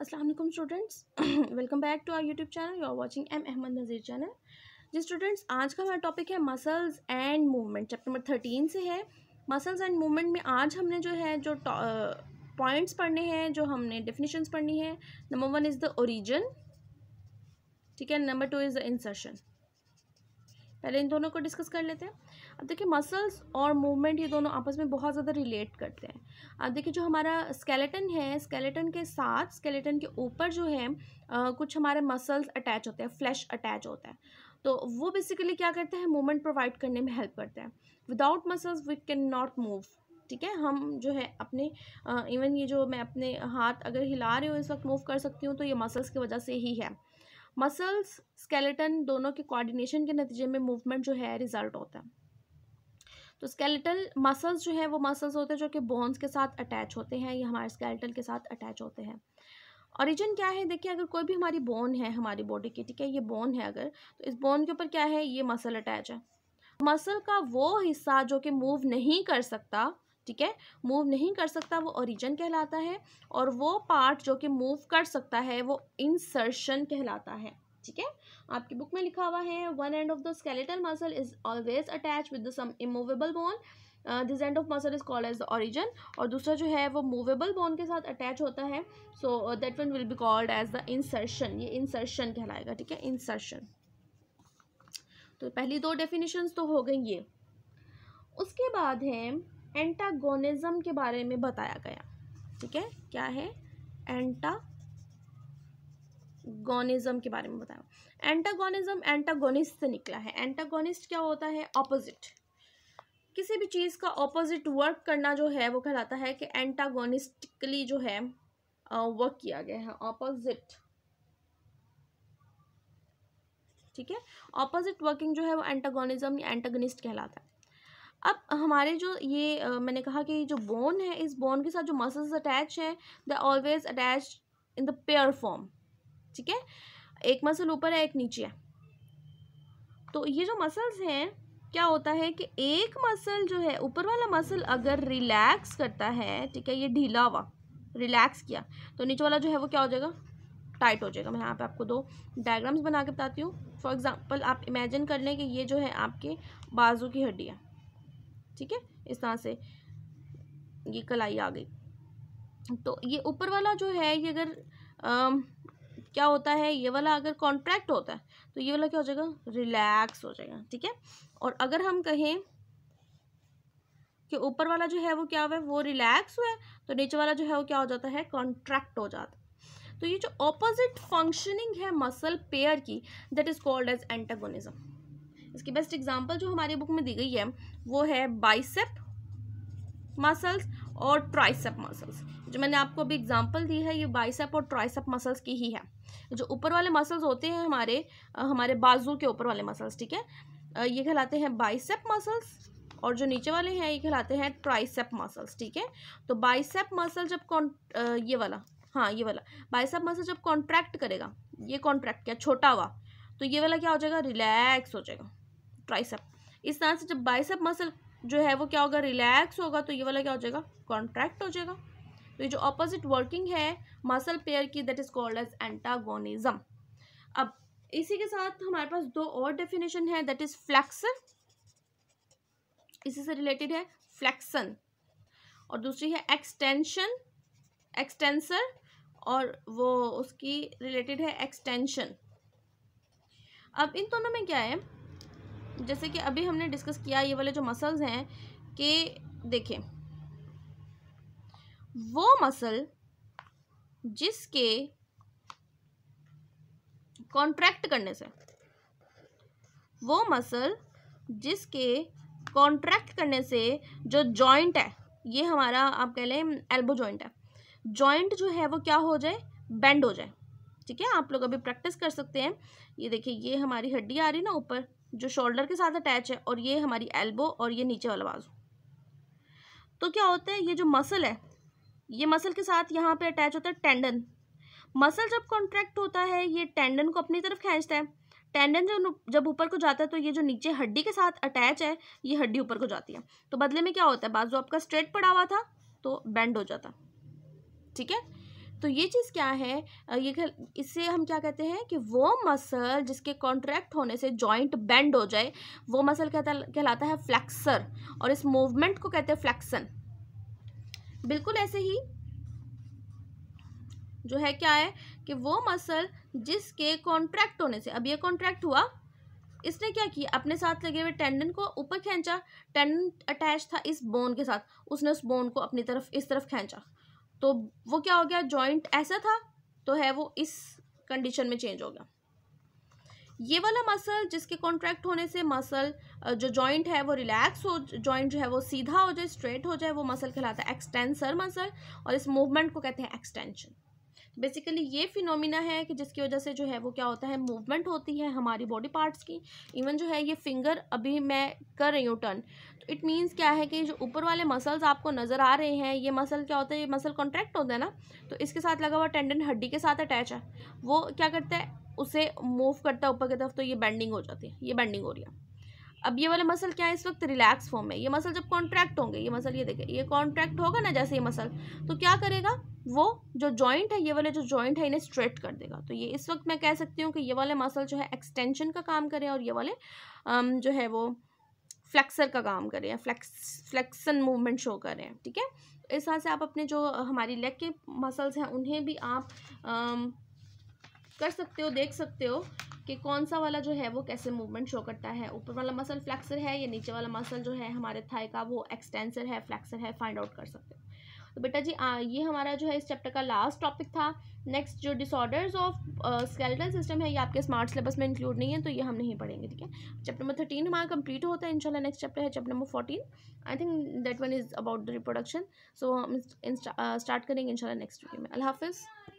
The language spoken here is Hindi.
Aslam students welcome back to our YouTube channel you are watching M Ahmad Nazir channel जी स्टूडेंट्स आज का हमारा टॉपिक है muscles and movement chapter number thirteen से है मसल्स एंड मूवमेंट में आज हमने जो है जो पॉइंट्स uh, पढ़ने हैं जो हमने डेफिनेशंस पढ़नी है number one is the origin ठीक है number two is the insertion पहले इन दोनों को डिस्कस कर लेते हैं अब देखिए मसल्स और मूवमेंट ये दोनों आपस में बहुत ज़्यादा रिलेट करते हैं अब देखिए जो हमारा स्केलेटन है स्केलेटन के साथ स्केलेटन के ऊपर जो है आ, कुछ हमारे मसल्स अटैच होते हैं फ्लैश अटैच होता है तो वो बेसिकली क्या करते हैं मूवमेंट प्रोवाइड करने में हेल्प करते हैं without muscles we can not move ठीक है हम जो है अपने इवन ये जो मैं अपने हाथ अगर हिला रही हूँ इस वक्त मूव कर सकती हूँ तो ये मसल्स की वजह से ही है मसल्स स्केलेटन दोनों के कोऑर्डिनेशन के नतीजे में मूवमेंट जो है रिजल्ट होता है तो स्केलेटल मसल्स जो है वो मसल्स होते हैं जो कि बोन्स के साथ अटैच होते हैं या हमारे स्केलेटल के साथ अटैच होते हैं ओरिजिन क्या है देखिए अगर कोई भी हमारी बोन है हमारी बॉडी की ठीक है ये बोन है अगर तो इस बोन के ऊपर क्या है ये मसल अटैच है मसल का वो हिस्सा जो कि मूव नहीं कर सकता ठीक है मूव नहीं कर सकता वो ओरिजन कहलाता है और वो पार्ट जो कि मूव कर सकता है वो इंसर्शन कहलाता है ठीक है आपकी बुक में लिखा हुआ है one end of the skeletal muscle is always attach with the some immovable bone this end of muscle is called as the origin और दूसरा जो है वो मूवेबल बोन के साथ अटैच होता है so that one will be called as the insertion ये इंसर्शन कहलाएगा ठीक है इंसर्शन तो पहली दो डेफिनेशंस तो हो गई ये उसके बाद है एंटागोनिज्म के बारे में बताया गया ठीक है क्या है एंटागोनिज्म के बारे में बताया एंटागोनिज्म एंटागोनिस्ट से निकला है एंटागोनिस्ट क्या होता है ऑपोजिट किसी भी चीज़ का ऑपोजिट वर्क करना जो है वो कहलाता है कि एंटागोनिस्टिकली जो है वर्क किया गया है ऑपोजिट ठीक है ऑपोजिट वर्किंग जो है वो एंटागोनिज्म या एंटागोनिस्ट कहलाता है अब हमारे जो ये आ, मैंने कहा कि जो बोन है इस बोन के साथ जो मसल्स अटैच हैं the always attach in the pair form ठीक है एक मसल ऊपर है एक नीचे है तो ये जो मसल्स हैं क्या होता है कि एक मसल जो है ऊपर वाला मसल अगर रिलैक्स करता है ठीक है ये ढीला हुआ रिलैक्स किया तो नीचे वाला जो है वो क्या हो जाएगा टाइट हो जाएगा मैं यहाँ पे आपको दो डायग्राम्स बना के बताती हूँ फॉर एग्ज़ाम्पल आप इमेजिन कर लें कि ये जो है आपके बाजू की हड्डियाँ ठीक है इस तरह से ये कलाई आ गई तो ये ऊपर वाला जो है ये अगर आ, क्या होता है ये वाला अगर कॉन्ट्रैक्ट होता है तो ये वाला क्या हो जाएगा रिलैक्स हो जाएगा ठीक है और अगर हम कहें कि ऊपर वाला जो है वो क्या हुआ है वो रिलैक्स हुआ है तो नीचे वाला जो है वो क्या हो जाता है कॉन्ट्रैक्ट हो जाता है तो ये जो ऑपोजिट फंक्शनिंग है मसल पेयर की that is called as antagonism इसकी बेस्ट एग्जांपल जो हमारी बुक में दी गई है वो है बाइसेप मसल्स और ट्राइसेप मसल्स जो मैंने आपको अभी एग्जांपल दी है ये बाइसेप और ट्राइसेप मसल्स की ही है जो ऊपर वाले मसल्स होते हैं हमारे हमारे बाजू के ऊपर वाले मसल्स ठीक है ये कहलाते हैं बाइसेप मसल्स और जो नीचे वाले हैं ये कहलाते हैं ट्राइसेप मसल्स ठीक है तो बाइसेप मसल जब कॉन ये वाला हाँ ये वाला बाइसेप मसल जब कॉन्ट्रैक्ट करेगा ये कॉन्ट्रैक्ट क्या छोटा हुआ तो ये वाला क्या हो जाएगा रिलैक्स हो जाएगा ट्राइसअप इस तरह से जब बाइसअप मसल जो है वो क्या होगा रिलैक्स होगा तो ये वाला क्या हो जाएगा कॉन्ट्रैक्ट हो जाएगा तो ये जो ऑपोजिट वर्किंग है मसल पेयर की that is called as antagonism अब इसी के साथ हमारे पास दो और डेफिनेशन है दैट इज फ्लैक्स इसी से रिलेटेड है फ्लैक्सन और दूसरी है एक्सटेंशन एक्सटेंसर और वो उसकी रिलेटेड है एक्सटेंशन अब इन दोनों में क्या है जैसे कि अभी हमने डिस्कस किया ये वाले जो मसल्स हैं कि देखें वो मसल जिसके कॉन्ट्रैक्ट करने से वो मसल जिसके कॉन्ट्रैक्ट करने से जो जॉइंट है ये हमारा आप कह लें एल्बो जॉइंट है जॉइंट जो है वो क्या हो जाए बेंड हो जाए ठीक है आप लोग अभी प्रैक्टिस कर सकते हैं ये देखिए ये हमारी हड्डी आ रही ना ऊपर जो शोल्डर के साथ अटैच है और ये हमारी एल्बो और ये नीचे वाला बाजू तो क्या होता है ये जो मसल है ये मसल के साथ यहाँ पे अटैच होता है टेंडन मसल जब कॉन्ट्रैक्ट होता है ये टेंडन को अपनी तरफ खींचता है टेंडन जब जब ऊपर को जाता है तो ये जो नीचे हड्डी के साथ अटैच है ये हड्डी ऊपर को जाती है तो बदले में क्या होता है बाजू आपका स्ट्रेट पड़ा हुआ था तो बेंड हो जाता ठीक है तो ये चीज़ क्या है ये इससे हम क्या कहते हैं कि वो मसल जिसके कॉन्ट्रैक्ट होने से जॉइंट बेंड हो जाए वो मसल कहता कहलाता है फ्लैक्सर और इस मूवमेंट को कहते हैं फ्लैक्सन बिल्कुल ऐसे ही जो है क्या है कि वो मसल जिसके कॉन्ट्रैक्ट होने से अब ये कॉन्ट्रैक्ट हुआ इसने क्या किया अपने साथ लगे हुए टेंडन को ऊपर खींचा टेंडन अटैच था इस बोन के साथ उसने उस बोन को अपनी तरफ इस तरफ खींचा तो वो क्या हो गया जॉइंट ऐसा था तो है वो इस कंडीशन में चेंज हो गया ये वाला मसल जिसके कॉन्ट्रैक्ट होने से मसल जो जॉइंट है वो रिलैक्स हो जॉइंट जो है वो सीधा हो जाए स्ट्रेट हो जाए वो मसल कहलाता है एक्सटेंसर मसल और इस मूवमेंट को कहते हैं एक्सटेंशन बेसिकली ये फिनोमिना है कि जिसकी वजह से जो है वो क्या होता है मूवमेंट होती है हमारी बॉडी पार्ट्स की इवन जो है ये फिंगर अभी मैं कर रही हूँ टर्न तो इट मीन्स क्या है कि जो ऊपर वाले मसल्स आपको नज़र आ रहे हैं ये मसल क्या होता है ये मसल कॉन्ट्रैक्ट होता है ना तो इसके साथ लगा हुआ टेंडन हड्डी के साथ अटैच है वो क्या करता है उसे मूव करता है ऊपर की तरफ तो ये बैंडिंग हो जाती है ये बैंडिंग हो रही है अब ये वाले मसल क्या है इस वक्त रिलैक्स फॉर्म में ये मसल जब कॉन्ट्रैक्ट होंगे ये मसल ये देखें ये कॉन्ट्रैक्ट होगा ना जैसे ये मसल तो क्या करेगा वो जो जॉइंट है ये वाले जो जॉइंट है इन्हें स्ट्रेट कर देगा तो ये इस वक्त मैं कह सकती हूँ कि ये वाले मसल जो है एक्सटेंशन का काम करें और ये वाले जो है वो फ्लेक्सर का काम करें फ्लैक्स फ्लैक्सन मूवमेंट शो करें ठीक है इस तरह से आप अपने जो हमारी लेग के मसल्स हैं उन्हें भी आप कर सकते हो देख सकते हो कि कौन सा वाला जो है वो कैसे मूवमेंट शो करता है ऊपर वाला मसल फ्लैक्सर है या नीचे वाला मसल जो है हमारे थाई का वो एक्सटेंसर है फ्लैक्सर है फाइंड आउट कर सकते हो तो बेटा जी आ, ये हमारा जो है इस चैप्टर का लास्ट टॉपिक था नेक्स्ट जो डिसऑर्डर्स ऑफ स्केलेटल सिस्टम है ये आपके स्मार्ट सिलेबस में इंक्लूड नहीं है तो ये हम नहीं पढ़ेंगे ठीक है चैप्टर नंबर थर्टीन हमारा कंप्लीट होता है इंशाल्लाह नेक्स्ट चैप्टर है chapter number fourteen I think that one is about the reproduction so हम स्टार्ट करेंगे इनशाला नेक्स्ट वीडियो में अल्लाह हाफिज़